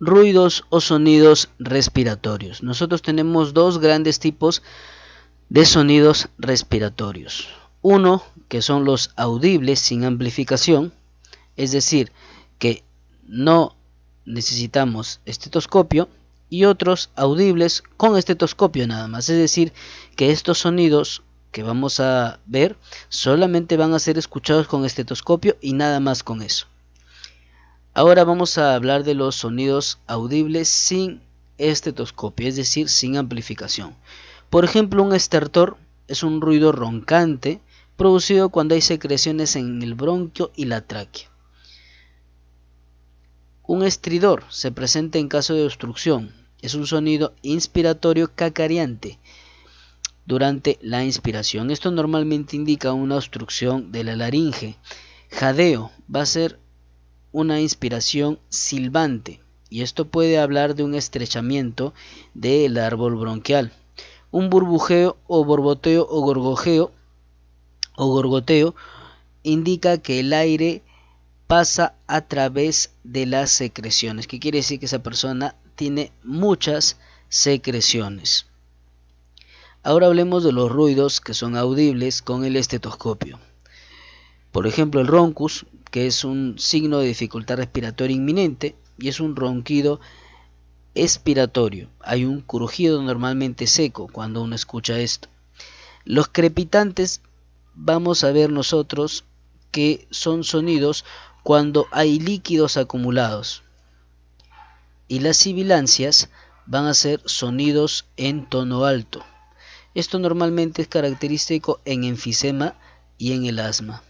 ruidos o sonidos respiratorios. Nosotros tenemos dos grandes tipos de sonidos respiratorios. Uno, que son los audibles sin amplificación, es decir, que no necesitamos estetoscopio, y otros audibles con estetoscopio nada más, es decir, que estos sonidos que vamos a ver solamente van a ser escuchados con estetoscopio y nada más con eso. Ahora vamos a hablar de los sonidos audibles sin estetoscopio, es decir, sin amplificación. Por ejemplo, un estertor es un ruido roncante producido cuando hay secreciones en el bronquio y la tráquea. Un estridor se presenta en caso de obstrucción. Es un sonido inspiratorio cacareante durante la inspiración. Esto normalmente indica una obstrucción de la laringe. Jadeo va a ser una inspiración silbante y esto puede hablar de un estrechamiento del árbol bronquial, un burbujeo o borboteo o gorgojeo o gorgoteo indica que el aire pasa a través de las secreciones, que quiere decir que esa persona tiene muchas secreciones. Ahora hablemos de los ruidos que son audibles con el estetoscopio. Por ejemplo, el roncus que es un signo de dificultad respiratoria inminente y es un ronquido expiratorio. Hay un crujido normalmente seco cuando uno escucha esto. Los crepitantes vamos a ver nosotros que son sonidos cuando hay líquidos acumulados. Y las sibilancias van a ser sonidos en tono alto. Esto normalmente es característico en enfisema y en el asma.